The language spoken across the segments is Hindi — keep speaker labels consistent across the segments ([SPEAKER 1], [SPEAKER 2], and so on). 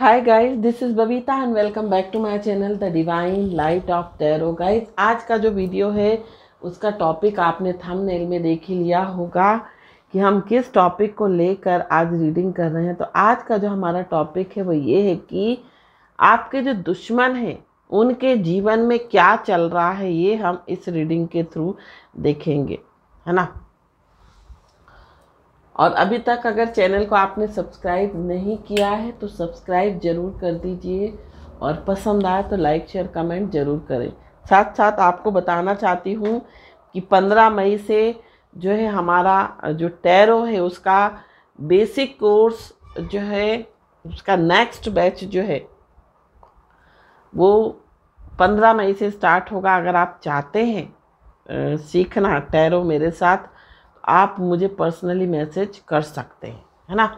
[SPEAKER 1] hi guys this is Babita and welcome back to my channel the divine light of tarot guys आज का जो वीडियो है उसका टॉपिक आपने थंबनेल में देख ही लिया होगा कि हम किस टॉपिक को लेकर आज रीडिंग कर रहे हैं तो आज का जो हमारा टॉपिक है वो ये है कि आपके जो दुश्मन हैं उनके जीवन में क्या चल रहा है ये हम इस रीडिंग के थ्रू देखेंगे है ना और अभी तक अगर चैनल को आपने सब्सक्राइब नहीं किया है तो सब्सक्राइब ज़रूर कर दीजिए और पसंद आए तो लाइक शेयर कमेंट ज़रूर करें साथ साथ आपको बताना चाहती हूँ कि 15 मई से जो है हमारा जो टैरो है उसका बेसिक कोर्स जो है उसका नेक्स्ट बैच जो है वो 15 मई से स्टार्ट होगा अगर आप चाहते हैं सीखना टैरो मेरे साथ आप मुझे पर्सनली मैसेज कर सकते हैं है ना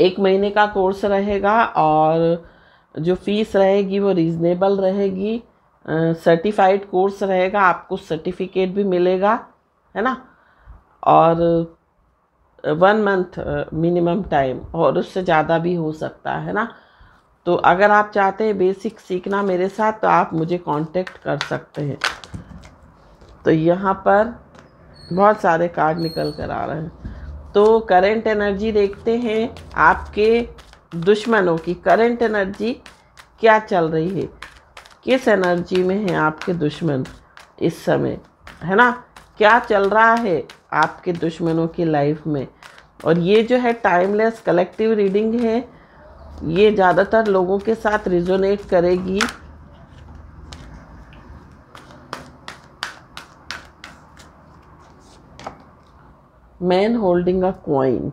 [SPEAKER 1] एक महीने का कोर्स रहेगा और जो फीस रहेगी वो रीज़नेबल रहेगी सर्टिफाइड कोर्स रहेगा आपको सर्टिफिकेट भी मिलेगा है ना और वन मंथ मिनिमम टाइम और उससे ज़्यादा भी हो सकता है ना तो अगर आप चाहते हैं बेसिक सीखना मेरे साथ तो आप मुझे कांटेक्ट कर सकते हैं तो यहाँ पर बहुत सारे कार्ड निकल कर आ रहे हैं तो करंट एनर्जी देखते हैं आपके दुश्मनों की करंट एनर्जी क्या चल रही है किस एनर्जी में है आपके दुश्मन इस समय है ना क्या चल रहा है आपके दुश्मनों की लाइफ में और ये जो है टाइमलेस कलेक्टिव रीडिंग है ये ज़्यादातर लोगों के साथ रिजोनेट करेगी man holding a coin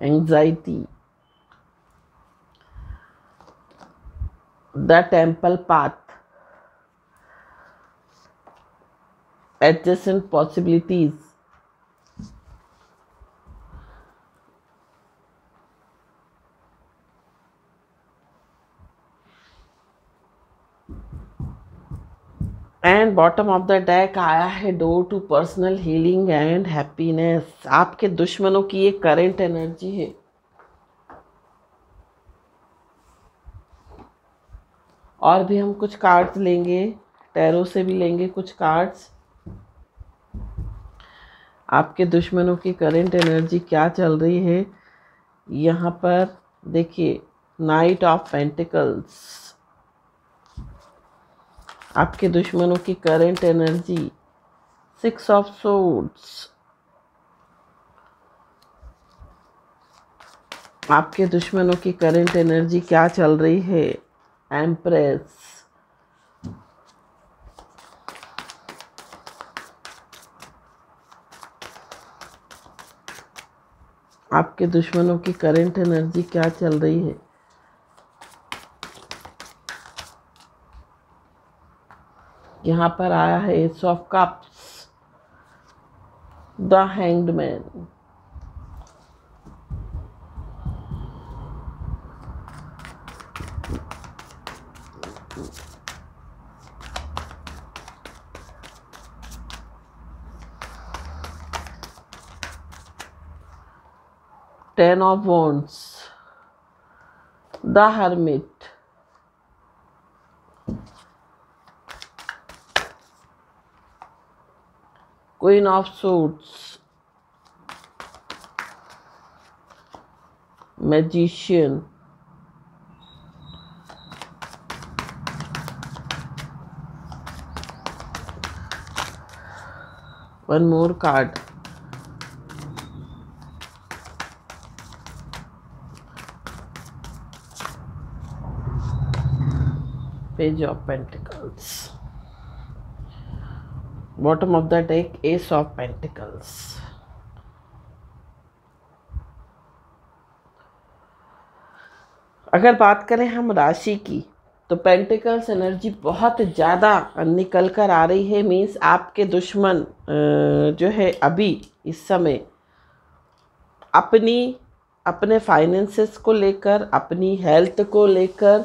[SPEAKER 1] anxiety the temple path adjacent possibilities and bottom of the deck आया है door to personal healing and happiness आपके दुश्मनों की ये करेंट एनर्जी है और भी हम कुछ कार्ड्स लेंगे टैरो से भी लेंगे कुछ कार्ड्स आपके दुश्मनों की करेंट एनर्जी क्या चल रही है यहाँ पर देखिए नाइट ऑफ पेंटिकल्स आपके दुश्मनों की current energy six of swords आपके दुश्मनों की करंट एनर्जी क्या चल रही है एम्प्रेस आपके दुश्मनों की करंट एनर्जी क्या चल रही है यहाँ पर आया है eights of cups the hanged man ten of wands the queen of swords magician one more card page of pentacles bottom of the deck ace of pentacles अगर बात करें हम राशि की तो पेंटिकल्स एनर्जी बहुत ज़्यादा निकल कर आ रही है मीन्स आपके दुश्मन जो है अभी इस समय अपनी अपने फाइनेंसेस को लेकर अपनी हेल्थ को लेकर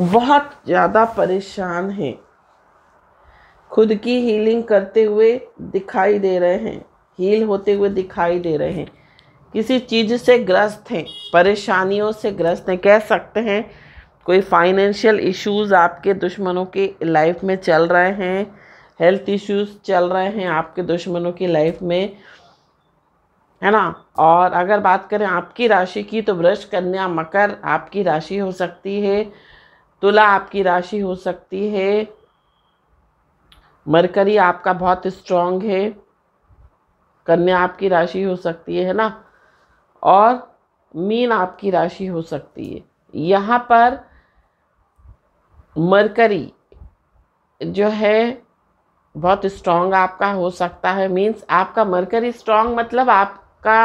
[SPEAKER 1] बहुत ज़्यादा परेशान हैं खुद की हीलिंग करते हुए दिखाई दे रहे हैं हील होते हुए दिखाई दे रहे हैं किसी चीज़ से ग्रस्त हैं परेशानियों से ग्रस्त हैं कह सकते हैं कोई फाइनेंशियल इश्यूज आपके दुश्मनों की लाइफ में चल रहे हैं हेल्थ इश्यूज चल रहे हैं आपके दुश्मनों की लाइफ में है ना और अगर बात करें आपकी राशि की तो वृक्ष कन्या मकर आपकी राशि हो सकती है तुला आपकी राशि हो सकती है मरकरी आपका बहुत स्ट्रांग है कन्या आपकी राशि हो सकती है ना और मीन आपकी राशि हो सकती है यहाँ पर मरकरी जो है बहुत स्ट्रांग आपका हो सकता है मींस आपका मरकरी स्ट्रांग मतलब आपका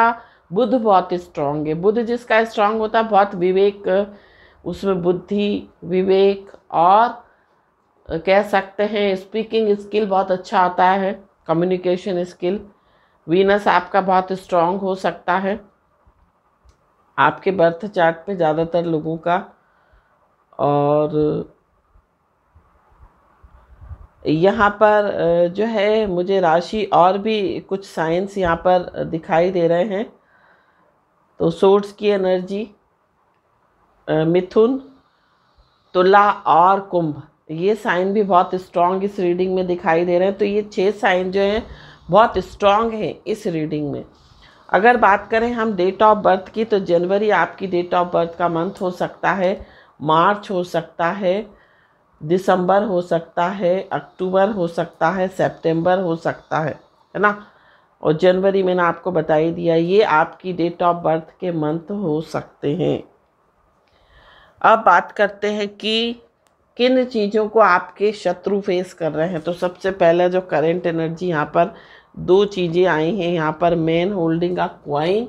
[SPEAKER 1] बुध बहुत स्ट्रांग है बुध जिसका स्ट्रांग होता है बहुत विवेक उसमें बुद्धि विवेक और कह सकते हैं स्पीकिंग स्किल बहुत अच्छा आता है कम्युनिकेशन स्किल वीनस आपका बहुत स्ट्रांग हो सकता है आपके बर्थ चार्ट पे ज़्यादातर लोगों का और यहाँ पर जो है मुझे राशि और भी कुछ साइंस यहाँ पर दिखाई दे रहे हैं तो सोर्स की एनर्जी मिथुन तुला और कुंभ ये साइन भी बहुत स्ट्रांग इस रीडिंग में दिखाई दे रहे हैं तो ये छः साइन जो हैं बहुत स्ट्रांग है इस रीडिंग में अगर बात करें हम डेट ऑफ बर्थ की तो जनवरी आपकी डेट ऑफ बर्थ का मंथ हो सकता है मार्च हो सकता है दिसंबर हो सकता है अक्टूबर हो सकता है सेप्टेम्बर हो सकता है है ना और जनवरी मैंने आपको बता ही दिया ये आपकी डेट ऑफ बर्थ के मंथ हो सकते हैं अब बात करते हैं कि किन चीज़ों को आपके शत्रु फेस कर रहे हैं तो सबसे पहला जो करेंट एनर्जी यहाँ पर दो चीज़ें आई हैं यहाँ पर मेन होल्डिंग आ क्वाइन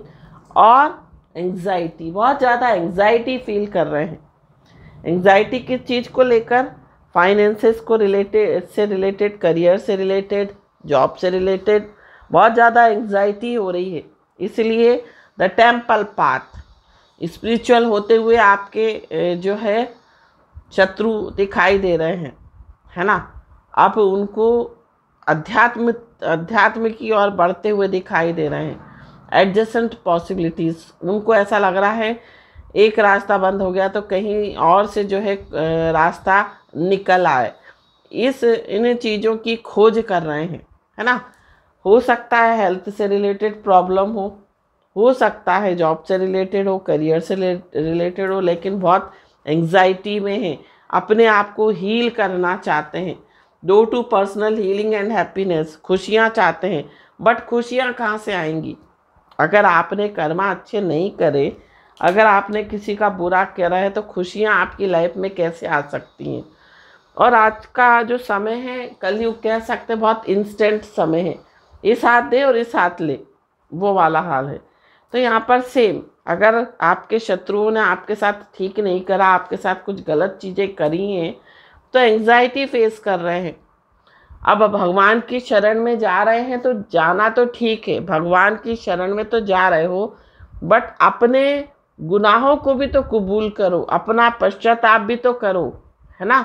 [SPEAKER 1] और एंग्जाइटी बहुत ज़्यादा एंग्जाइटी फील कर रहे हैं एंग्जाइटी किस चीज़ को लेकर फाइनेंसेस को रिलेटेड से रिलेटेड करियर से रिलेटेड जॉब से रिलेटेड बहुत ज़्यादा एंग्जाइटी हो रही है इसलिए द टेम्पल पाथ स्पिरिचुअल होते हुए आपके जो है शत्रु दिखाई दे रहे हैं है ना अब उनको अध्यात्म अध्यात्म की ओर बढ़ते हुए दिखाई दे रहे हैं एडजस्टेंट पॉसिबिलिटीज़ उनको ऐसा लग रहा है एक रास्ता बंद हो गया तो कहीं और से जो है रास्ता निकल आए इस इन चीज़ों की खोज कर रहे हैं है ना हो सकता है हेल्थ से रिलेटेड प्रॉब्लम हो हो सकता है जॉब से रिलेटेड हो करियर से रिलेटेड हो लेकिन बहुत एंग्जाइटी में हैं अपने आप को हील करना चाहते हैं door to personal healing and happiness खुशियाँ चाहते हैं बट खुशियाँ कहाँ से आएंगी अगर आपने कर्मा अच्छे नहीं करे अगर आपने किसी का बुरा करा है तो खुशियाँ आपकी लाइफ में कैसे आ सकती हैं और आज का जो समय है कलयुग कह सकते हैं बहुत इंस्टेंट समय है इस हाथ दे और इस हाथ ले वो वाला हाल है तो यहाँ पर सेम अगर आपके शत्रुओं ने आपके साथ ठीक नहीं करा आपके साथ कुछ गलत चीज़ें करी हैं तो एंजाइटी फेस कर रहे हैं अब भगवान की शरण में जा रहे हैं तो जाना तो ठीक है भगवान की शरण में तो जा रहे हो बट अपने गुनाहों को भी तो कबूल करो अपना पश्चाताप भी तो करो है ना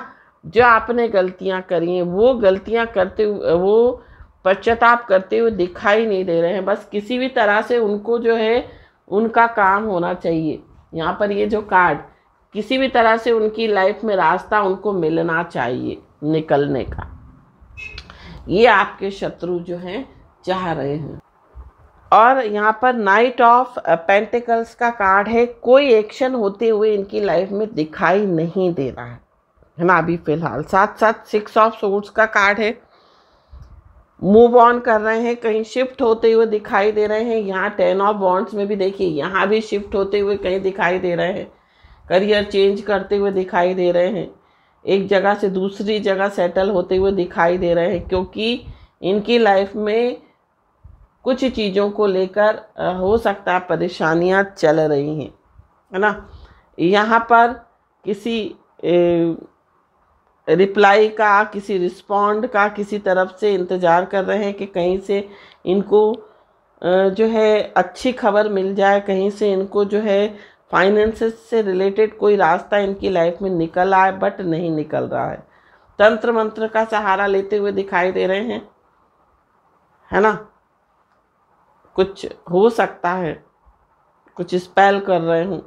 [SPEAKER 1] जो आपने गलतियां करी हैं वो गलतियां करते हुए वो पश्चाताप करते हुए दिखाई नहीं दे रहे हैं बस किसी भी तरह से उनको जो है उनका काम होना चाहिए यहाँ पर ये जो कार्ड किसी भी तरह से उनकी लाइफ में रास्ता उनको मिलना चाहिए निकलने का ये आपके शत्रु जो हैं चाह रहे हैं और यहाँ पर नाइट ऑफ पेंटिकल्स का कार्ड है कोई एक्शन होते हुए इनकी लाइफ में दिखाई नहीं दे रहा है ना अभी फ़िलहाल साथ साथ सिक्स ऑफ सूट्स का कार्ड है मूव ऑन कर रहे हैं कहीं शिफ्ट होते हुए दिखाई दे रहे हैं यहाँ टेन ऑफ बॉन्ड्स में भी देखिए यहाँ भी शिफ्ट होते हुए कहीं दिखाई दे रहे हैं करियर चेंज करते हुए दिखाई दे रहे हैं एक जगह से दूसरी जगह सेटल होते हुए दिखाई दे रहे हैं क्योंकि इनकी लाइफ में कुछ चीज़ों को लेकर हो सकता है परेशानियाँ चल रही हैं है ना यहाँ पर किसी ए, रिप्लाई का किसी रिस्पॉन्ड का किसी तरफ से इंतज़ार कर रहे हैं कि कहीं से इनको जो है अच्छी खबर मिल जाए कहीं से इनको जो है फाइनेंसेस से रिलेटेड कोई रास्ता इनकी लाइफ में निकल आए बट नहीं निकल रहा है तंत्र मंत्र का सहारा लेते हुए दिखाई दे रहे हैं है ना कुछ हो सकता है कुछ स्पेल कर रहे हूँ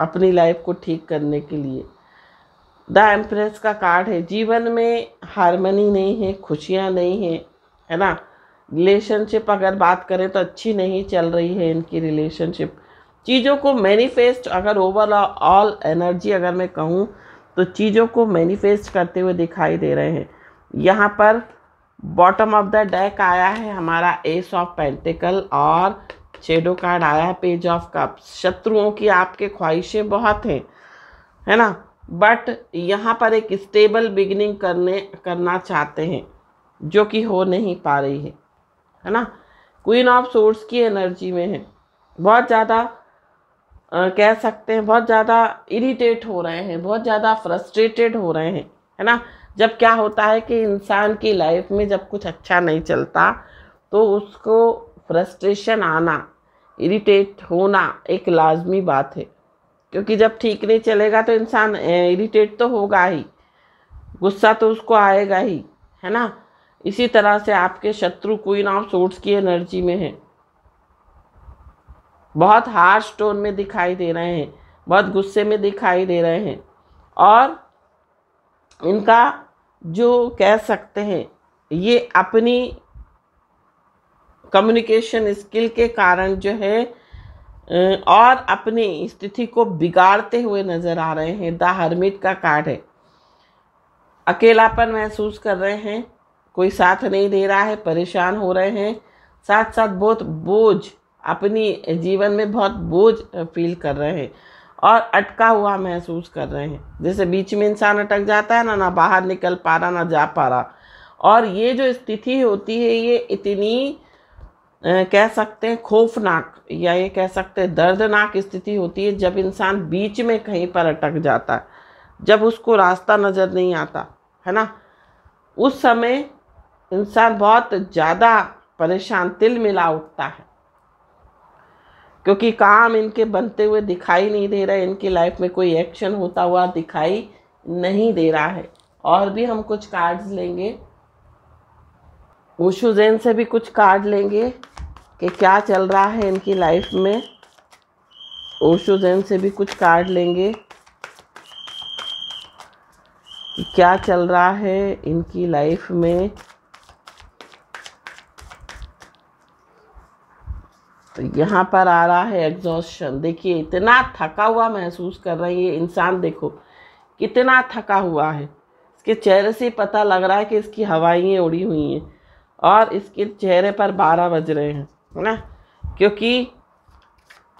[SPEAKER 1] अपनी लाइफ को ठीक करने के लिए द एम्प्रेस का कार्ड है जीवन में हारमोनी नहीं है खुशियाँ नहीं है है ना रिलेशनशिप अगर बात करें तो अच्छी नहीं चल रही है इनकी रिलेशनशिप चीज़ों को मैनिफेस्ट अगर ओवरऑल एनर्जी अगर मैं कहूँ तो चीज़ों को मैनिफेस्ट करते हुए दिखाई दे रहे हैं यहाँ पर बॉटम ऑफ द डेक आया है हमारा एस ऑफ पेंटिकल और शेडो कार्ड आया है पेज ऑफ कप शत्रुओं की आपके ख्वाहिशें बहुत हैं है ना बट यहाँ पर एक स्टेबल बिगनिंग करने करना चाहते हैं जो कि हो नहीं पा रही है है ना क्वीन ऑफ सोर्स की एनर्जी में है बहुत ज़्यादा कह सकते हैं बहुत ज़्यादा इरिटेट हो रहे हैं बहुत ज़्यादा फ्रस्ट्रेटेड हो रहे हैं है ना जब क्या होता है कि इंसान की लाइफ में जब कुछ अच्छा नहीं चलता तो उसको फ्रस्ट्रेशन आना इरिटेट होना एक लाजमी बात है क्योंकि जब ठीक नहीं चलेगा तो इंसान इरिटेट तो होगा ही गुस्सा तो उसको आएगा ही है ना इसी तरह से आपके शत्रु क्वीन ऑफ सोर्ट्स की एनर्जी में है बहुत हार्श टोन में दिखाई दे रहे हैं बहुत गुस्से में दिखाई दे रहे हैं और इनका जो कह सकते हैं ये अपनी कम्युनिकेशन स्किल के कारण जो है और अपनी स्थिति को बिगाड़ते हुए नज़र आ रहे हैं द हर्मिट का कार्ड है अकेलापन महसूस कर रहे हैं कोई साथ नहीं दे रहा है परेशान हो रहे हैं साथ साथ बहुत बोझ अपनी जीवन में बहुत बोझ फील कर रहे हैं और अटका हुआ महसूस कर रहे हैं जैसे बीच में इंसान अटक जाता है ना ना बाहर निकल पा रहा ना जा पा रहा और ये जो स्थिति होती है ये इतनी कह सकते हैं खौफनाक या ये कह सकते हैं दर्दनाक स्थिति होती है जब इंसान बीच में कहीं पर अटक जाता है जब उसको रास्ता नज़र नहीं आता है ना उस समय इंसान बहुत ज़्यादा परेशान तिल मिला उठता है क्योंकि काम इनके बनते हुए दिखाई नहीं दे रहा है इनकी लाइफ में कोई एक्शन होता हुआ दिखाई नहीं दे रहा है और भी हम कुछ कार्ड्स लेंगे ओशू जैन से भी कुछ कार्ड लेंगे कि क्या चल रहा है इनकी लाइफ में ओशो जैन से भी कुछ कार्ड लेंगे कि क्या चल रहा है इनकी लाइफ में तो यहाँ पर आ रहा है एग्जॉस्शन देखिए इतना थका हुआ महसूस कर रहे हैं ये इंसान देखो कितना थका हुआ है इसके चेहरे से पता लग रहा है कि इसकी हवाइयाँ उड़ी हुई हैं और इसके चेहरे पर बारह बज रहे हैं है ना क्योंकि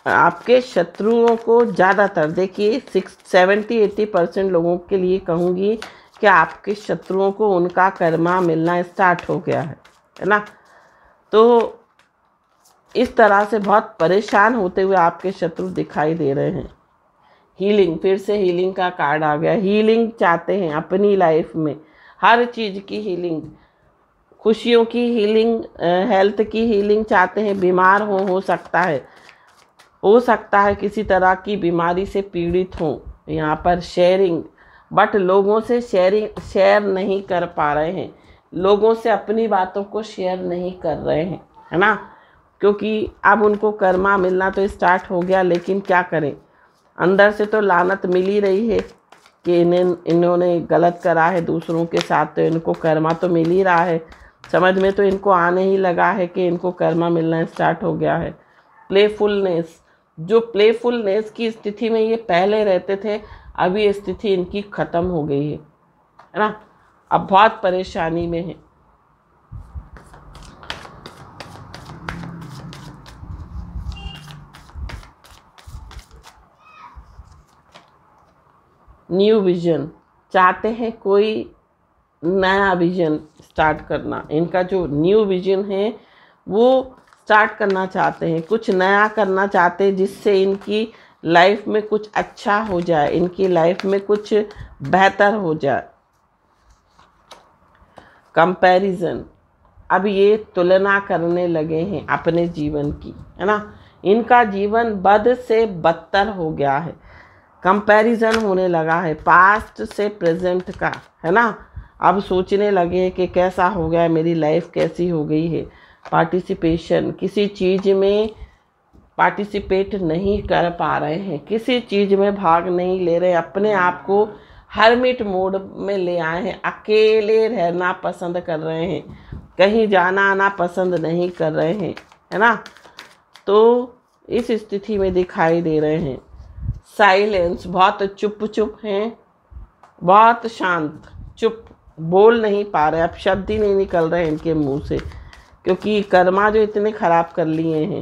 [SPEAKER 1] आपके शत्रुओं को ज़्यादातर देखिए सिक्स सेवेंटी एट्टी परसेंट लोगों के लिए कहूँगी कि आपके शत्रुओं को उनका कर्मा मिलना स्टार्ट हो गया है है ना तो इस तरह से बहुत परेशान होते हुए आपके शत्रु दिखाई दे रहे हैं हीलिंग फिर से हीलिंग का कार्ड आ गया हीलिंग चाहते हैं अपनी लाइफ में हर चीज़ की हीलिंग खुशियों की हीलिंग हेल्थ की हीलिंग चाहते हैं बीमार हो हो सकता है हो सकता है किसी तरह की बीमारी से पीड़ित हों यहाँ पर शेयरिंग बट लोगों से शेयरिंग शेयर नहीं कर पा रहे हैं लोगों से अपनी बातों को शेयर नहीं कर रहे हैं है ना क्योंकि अब उनको कर्मा मिलना तो स्टार्ट हो गया लेकिन क्या करें अंदर से तो लानत मिल ही रही है कि इन्हें इन्होंने गलत करा है दूसरों के साथ तो इनको कर्मा तो मिल ही रहा है समझ में तो इनको आने ही लगा है कि इनको कर्मा मिलना स्टार्ट हो गया है प्लेफुलनेस जो प्लेफुलनेस की स्थिति में ये पहले रहते थे अभी स्थिति इनकी ख़त्म हो गई है है ना अब बहुत परेशानी में है न्यू विजन चाहते हैं कोई नया विजन स्टार्ट करना इनका जो न्यू विजन है वो स्टार्ट करना चाहते हैं कुछ नया करना चाहते हैं जिससे इनकी लाइफ में कुछ अच्छा हो जाए इनकी लाइफ में कुछ बेहतर हो जाए कंपैरिजन अब ये तुलना करने लगे हैं अपने जीवन की है ना इनका जीवन बद से बदतर हो गया है कंपैरिजन होने लगा है पास्ट से प्रेजेंट का है ना अब सोचने लगे कि कैसा हो गया मेरी लाइफ कैसी हो गई है पार्टिसिपेशन किसी चीज़ में पार्टिसिपेट नहीं कर पा रहे हैं किसी चीज़ में भाग नहीं ले रहे अपने आप को हरमिट मोड में ले आए हैं अकेले रहना पसंद कर रहे हैं कहीं जाना आना पसंद नहीं कर रहे हैं है ना तो इस स्थिति में दिखाई दे रहे हैं साइलेंस बहुत चुप चुप हैं बहुत शांत चुप बोल नहीं पा रहे अब शब्द ही नहीं निकल रहे इनके मुंह से क्योंकि कर्मा जो इतने ख़राब कर लिए हैं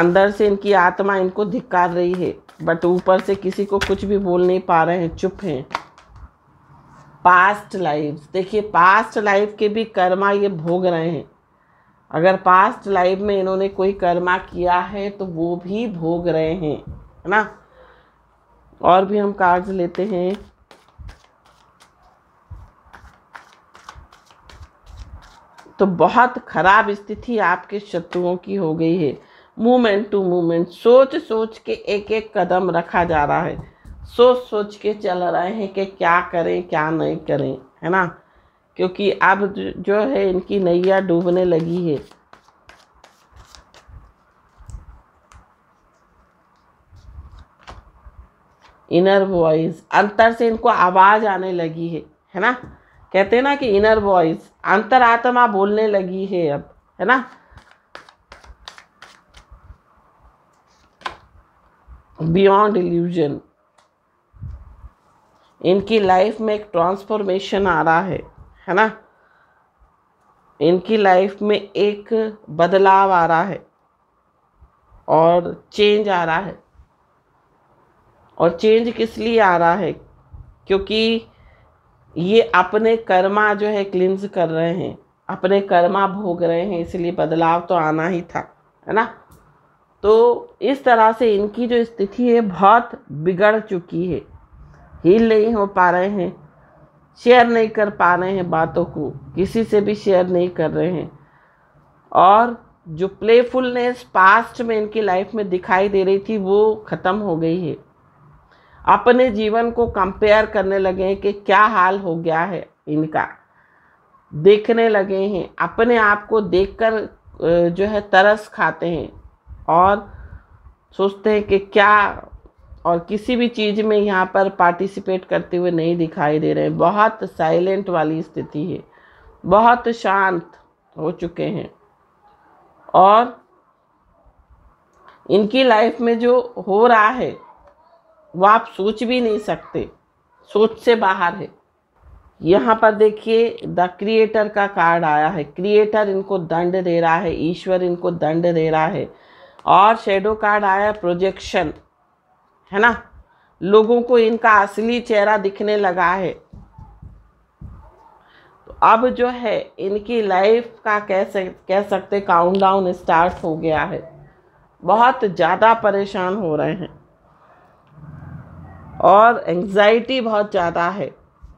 [SPEAKER 1] अंदर से इनकी आत्मा इनको धिक्कार रही है बट ऊपर से किसी को कुछ भी बोल नहीं पा रहे हैं चुप हैं पास्ट लाइफ देखिए पास्ट लाइफ के भी कर्मा ये भोग रहे हैं अगर पास्ट लाइफ में इन्होंने कोई कर्मा किया है तो वो भी भोग रहे हैं है ना और भी हम कार्ड्स लेते हैं तो बहुत खराब स्थिति आपके शत्रुओं की हो गई है मूवमेंट टू मूवमेंट सोच सोच के एक एक कदम रखा जा रहा है सोच सोच के चल रहे हैं कि क्या करें क्या नहीं करें है ना क्योंकि अब जो है इनकी नैया डूबने लगी है इनर वॉइस अंतर से इनको आवाज़ आने लगी है है ना कहते हैं ना कि इनर वॉइस अंतरात्मा बोलने लगी है अब है ना बियॉन्ड इल्यूजन इनकी लाइफ में एक ट्रांसफॉर्मेशन आ रहा है है ना इनकी लाइफ में एक बदलाव आ रहा है और चेंज आ रहा है और चेंज किस लिए आ रहा है क्योंकि ये अपने कर्मा जो है क्लिंज कर रहे हैं अपने कर्मा भोग रहे हैं इसलिए बदलाव तो आना ही था है ना तो इस तरह से इनकी जो स्थिति है बहुत बिगड़ चुकी है हील नहीं हो पा रहे हैं शेयर नहीं कर पा रहे हैं बातों को किसी से भी शेयर नहीं कर रहे हैं और जो प्लेफुलनेस पास्ट में इनकी लाइफ में दिखाई दे रही थी वो ख़त्म हो गई है अपने जीवन को कंपेयर करने लगे हैं कि क्या हाल हो गया है इनका देखने लगे हैं अपने आप को देखकर जो है तरस खाते हैं और सोचते हैं कि क्या और किसी भी चीज़ में यहाँ पर पार्टिसिपेट करते हुए नहीं दिखाई दे रहे हैं बहुत साइलेंट वाली स्थिति है बहुत शांत हो चुके हैं और इनकी लाइफ में जो हो रहा है वो आप सोच भी नहीं सकते सोच से बाहर है यहाँ पर देखिए द क्रिएटर का कार्ड आया है क्रिएटर इनको दंड दे रहा है ईश्वर इनको दंड दे रहा है और शेडो कार्ड आया है प्रोजेक्शन है ना लोगों को इनका असली चेहरा दिखने लगा है तो अब जो है इनकी लाइफ का कह सक कह सकते काउंटडाउन स्टार्ट हो गया है बहुत ज़्यादा परेशान हो रहे हैं और एंजाइटी बहुत ज़्यादा है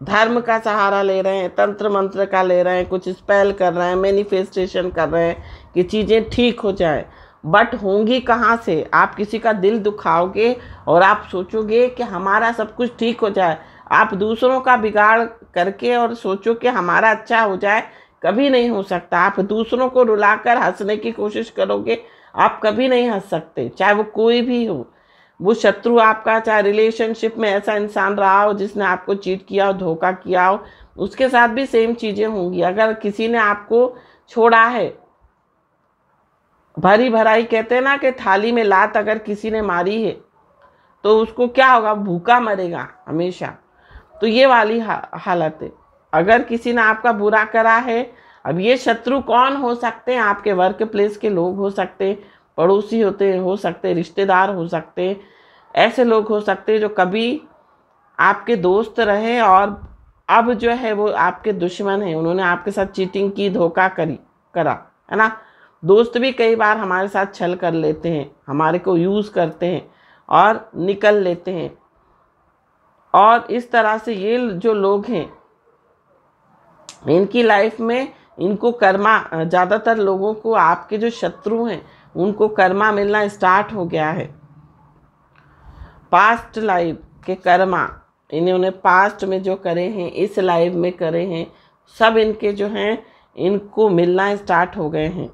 [SPEAKER 1] धर्म का सहारा ले रहे हैं तंत्र मंत्र का ले रहे हैं कुछ स्पेल कर रहे हैं मैनिफेस्टेशन कर रहे हैं कि चीज़ें ठीक हो जाएं बट होंगी कहाँ से आप किसी का दिल दुखाओगे और आप सोचोगे कि हमारा सब कुछ ठीक हो जाए आप दूसरों का बिगाड़ करके और सोचो कि हमारा अच्छा हो जाए कभी नहीं हो सकता आप दूसरों को रुलाकर हंसने की कोशिश करोगे आप कभी नहीं हंस सकते चाहे वो कोई भी हो वो शत्रु आपका चाहे रिलेशनशिप में ऐसा इंसान रहा हो जिसने आपको चीट किया हो धोखा किया हो उसके साथ भी सेम चीज़ें होंगी अगर किसी ने आपको छोड़ा है भरी भराई कहते हैं ना कि थाली में लात अगर किसी ने मारी है तो उसको क्या होगा भूखा मरेगा हमेशा तो ये वाली हा, हालत है अगर किसी ने आपका बुरा करा है अब ये शत्रु कौन हो सकते हैं आपके वर्क प्लेस के लोग हो सकते हैं पड़ोसी होते हो सकते रिश्तेदार हो सकते ऐसे लोग हो सकते जो कभी आपके दोस्त रहे और अब जो है वो आपके दुश्मन हैं उन्होंने आपके साथ चीटिंग की धोखा करी करा है ना दोस्त भी कई बार हमारे साथ छल कर लेते हैं हमारे को यूज़ करते हैं और निकल लेते हैं और इस तरह से ये जो लोग हैं इनकी लाइफ में इनको कर्मा ज़्यादातर लोगों को आपके जो शत्रु हैं उनको कर्मा मिलना स्टार्ट हो गया है पास्ट लाइफ के कर्मा इन्होंने पास्ट में जो करे हैं इस लाइफ में करे हैं सब इनके जो हैं इनको मिलना स्टार्ट हो गए हैं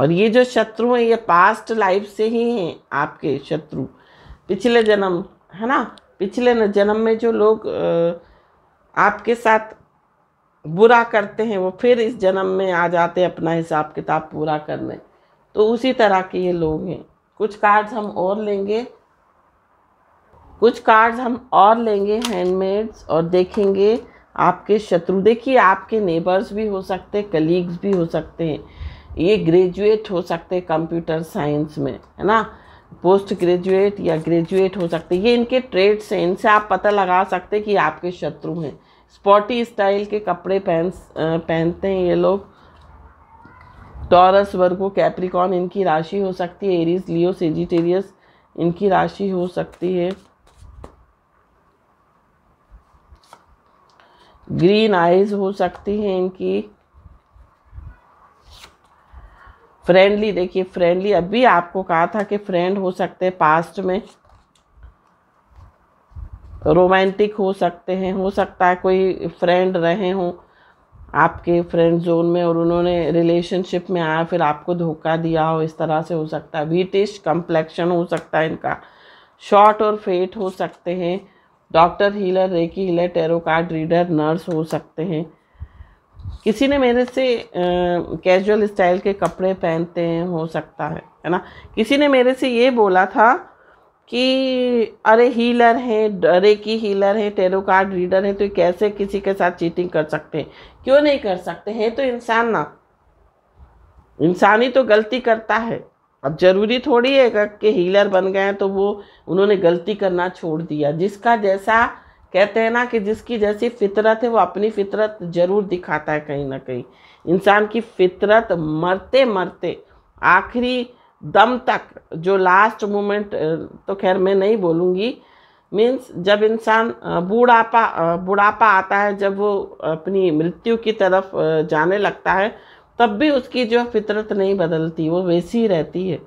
[SPEAKER 1] और ये जो शत्रु हैं ये पास्ट लाइफ से ही हैं आपके शत्रु पिछले जन्म है ना पिछले जन्म में जो लोग आपके साथ बुरा करते हैं वो फिर इस जन्म में आ जाते हैं अपना हिसाब किताब पूरा करने तो उसी तरह के ये लोग हैं कुछ कार्ड्स हम और लेंगे कुछ कार्ड्स हम और लेंगे हैंडमेड्स और देखेंगे आपके शत्रु देखिए आपके नेबर्स भी हो सकते हैं कलीग्स भी हो सकते हैं ये ग्रेजुएट हो सकते हैं कंप्यूटर साइंस में है ना पोस्ट ग्रेजुएट या ग्रेजुएट हो सकते ये इनके ट्रेड्स हैं इनसे आप पता लगा सकते कि आपके शत्रु हैं स्पॉटी स्टाइल के कपड़े पहन पहनते हैं ये लोग टॉरस वर्गो कैप्रिकॉन इनकी राशि हो सकती है एरीज लियो सेजिटेरियस इनकी राशि हो सकती है ग्रीन आइज हो सकती है इनकी फ्रेंडली देखिए फ्रेंडली अभी आपको कहा था कि फ्रेंड हो सकते हैं पास्ट में रोमांटिक हो सकते हैं हो सकता है कोई फ्रेंड रहे हों आपके फ्रेंड जोन में और उन्होंने रिलेशनशिप में आया फिर आपको धोखा दिया हो इस तरह से हो सकता है वीटिश कम्प्लेक्शन हो सकता है इनका शॉर्ट और फेट हो सकते हैं doctor healer reiki healer tarot card reader nurse हो सकते हैं किसी ने मेरे से कैजुअल स्टाइल के कपड़े पहनते हैं हो सकता है है ना किसी ने मेरे से ये बोला था कि अरे हीलर हैं अरे की हीलर हैं टेरो कार्ड रीडर हैं तो कैसे किसी के साथ चीटिंग कर सकते हैं क्यों नहीं कर सकते हैं तो इंसान ना इंसान ही तो गलती करता है अब जरूरी थोड़ी है कि हीलर बन गए हैं तो वो उन्होंने गलती करना छोड़ दिया जिसका जैसा कहते हैं ना कि जिसकी जैसी फितरत है वो अपनी फितरत ज़रूर दिखाता है कहीं ना कहीं इंसान की फितरत मरते मरते आखिरी दम तक जो लास्ट मोमेंट तो खैर मैं नहीं बोलूँगी मीन्स जब इंसान बुढ़ापा बुढ़ापा आता है जब वो अपनी मृत्यु की तरफ जाने लगता है तब भी उसकी जो फितरत नहीं बदलती वो वैसी रहती है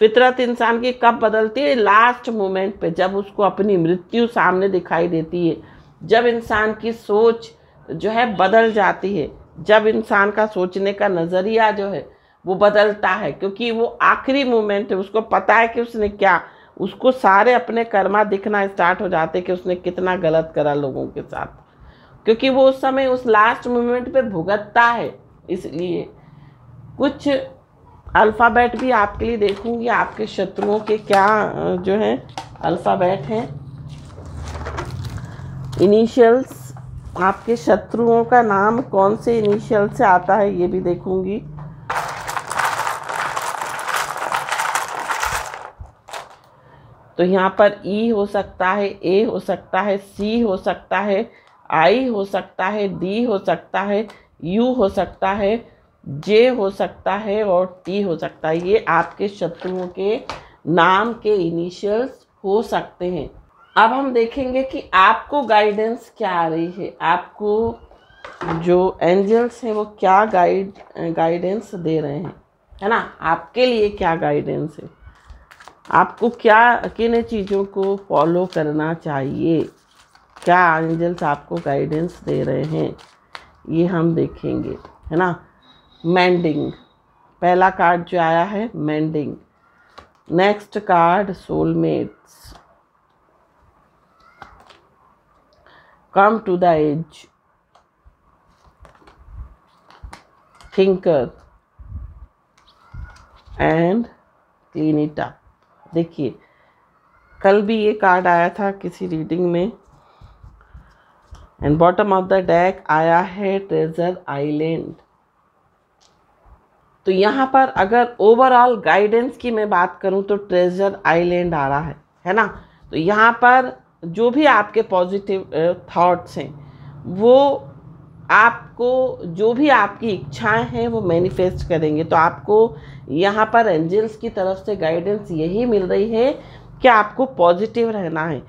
[SPEAKER 1] फितरत इंसान की कब बदलती है लास्ट मोमेंट पे जब उसको अपनी मृत्यु सामने दिखाई देती है जब इंसान की सोच जो है बदल जाती है जब इंसान का सोचने का नज़रिया जो है वो बदलता है क्योंकि वो आखिरी मोमेंट है उसको पता है कि उसने क्या उसको सारे अपने कर्मा दिखना स्टार्ट हो जाते कि उसने कितना गलत करा लोगों के साथ क्योंकि वो उस समय उस लास्ट मोमेंट पे भुगतता है इसलिए कुछ अल्फ़ाबेट भी आपके लिए देखूंगी आपके शत्रुओं के क्या जो है अल्फ़ाबेट हैं इनिशियल्स आपके शत्रुओं का नाम कौन से इनिशियल से आता है ये भी देखूंगी तो यहाँ पर ई हो सकता है ए हो सकता है सी हो सकता है आई हो सकता है डी हो सकता है यू हो सकता है जे हो सकता है और टी हो सकता है ये आपके शत्रुओं के नाम के इनिशियल्स हो सकते हैं अब हम देखेंगे कि आपको गाइडेंस क्या आ रही है आपको जो एंजल्स हैं वो क्या गाइड गाइडेंस दे रहे हैं है ना आपके लिए क्या गाइडेंस है आपको क्या किन चीज़ों को फॉलो करना चाहिए क्या एंजल्स आपको गाइडेंस दे रहे हैं ये हम देखेंगे है ना मैंडिंग पहला कार्ड जो आया है mending next card soulmates come to the edge thinker and clean it up देखिए कल भी ये कार्ड आया था किसी रीडिंग में and bottom of the deck आया है ट्रेजर आइलैंड तो यहाँ पर अगर ओवरऑल गाइडेंस की मैं बात करूँ तो ट्रेजर आइलैंड आ रहा है है ना तो यहाँ पर जो भी आपके पॉजिटिव थॉट्स uh, हैं वो आपको जो भी आपकी इच्छाएं हैं वो मैनिफेस्ट करेंगे तो आपको यहाँ पर एंजल्स की तरफ से गाइडेंस यही मिल रही है कि आपको पॉजिटिव रहना है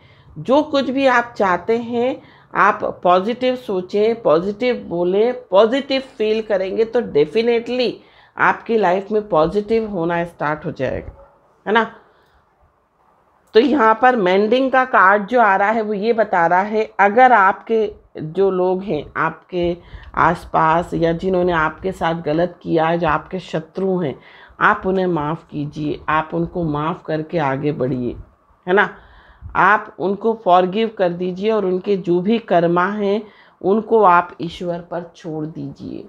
[SPEAKER 1] जो कुछ भी आप चाहते हैं आप पॉजिटिव सोचें पॉजिटिव बोलें पॉजिटिव फील करेंगे तो डेफिनेटली आपकी लाइफ में पॉजिटिव होना स्टार्ट हो जाएगा है ना तो यहाँ पर मेंडिंग का कार्ड जो आ रहा है वो ये बता रहा है अगर आपके जो लोग हैं आपके आसपास या जिन्होंने आपके साथ गलत किया जो आपके शत्रु हैं आप उन्हें माफ़ कीजिए आप उनको माफ़ करके आगे बढ़िए है ना आप उनको फॉरगिव कर दीजिए और उनके जो भी कर्मा हैं उनको आप ईश्वर पर छोड़ दीजिए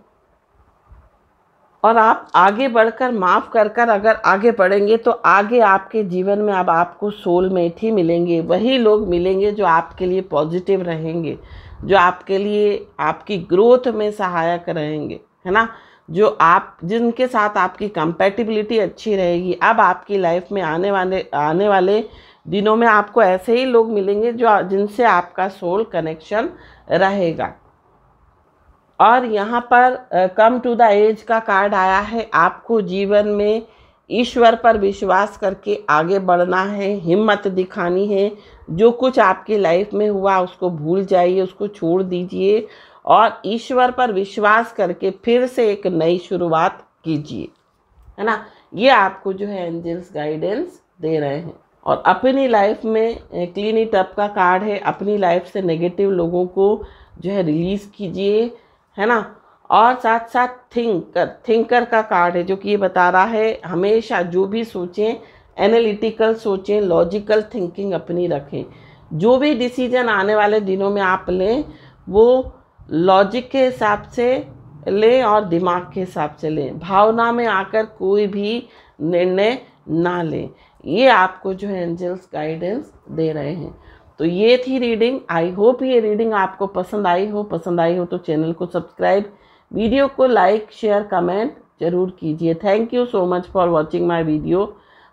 [SPEAKER 1] और आप आगे बढ़कर माफ़ कर कर अगर आगे बढ़ेंगे तो आगे आपके जीवन में अब आपको सोलमेट ही मिलेंगे वही लोग मिलेंगे जो आपके लिए पॉजिटिव रहेंगे जो आपके लिए आपकी ग्रोथ में सहायक रहेंगे है ना जो आप जिनके साथ आपकी कंपेटिबिलिटी अच्छी रहेगी अब आपकी लाइफ में आने वाले आने वाले दिनों में आपको ऐसे ही लोग मिलेंगे जो जिनसे आपका सोल कनेक्शन रहेगा और यहाँ पर कम टू द एज का कार्ड आया है आपको जीवन में ईश्वर पर विश्वास करके आगे बढ़ना है हिम्मत दिखानी है जो कुछ आपकी लाइफ में हुआ उसको भूल जाइए उसको छोड़ दीजिए और ईश्वर पर विश्वास करके फिर से एक नई शुरुआत कीजिए है ना ये आपको जो है एंजल्स गाइडेंस दे रहे हैं और अपनी लाइफ में क्लीन इट अप का कार्ड है अपनी लाइफ से नेगेटिव लोगों को जो है रिलीज़ कीजिए है ना और साथ साथ थिंकर थिंकर का कार्ड है जो कि ये बता रहा है हमेशा जो भी सोचें एनालिटिकल सोचें लॉजिकल थिंकिंग अपनी रखें जो भी डिसीजन आने वाले दिनों में आप लें वो लॉजिक के हिसाब से लें और दिमाग के हिसाब से लें भावना में आकर कोई भी निर्णय ना लें ये आपको जो है एंजल्स गाइडेंस दे रहे हैं तो ये थी रीडिंग आई होप ये रीडिंग आपको पसंद आई हो पसंद आई हो तो चैनल को सब्सक्राइब वीडियो को लाइक शेयर कमेंट जरूर कीजिए thank you so much for watching my video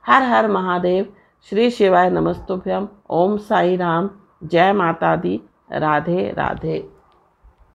[SPEAKER 1] हर हर महादेव श्री शिवाय नमस्तुभ्यम ओम साई राम जय माता दी राधे राधे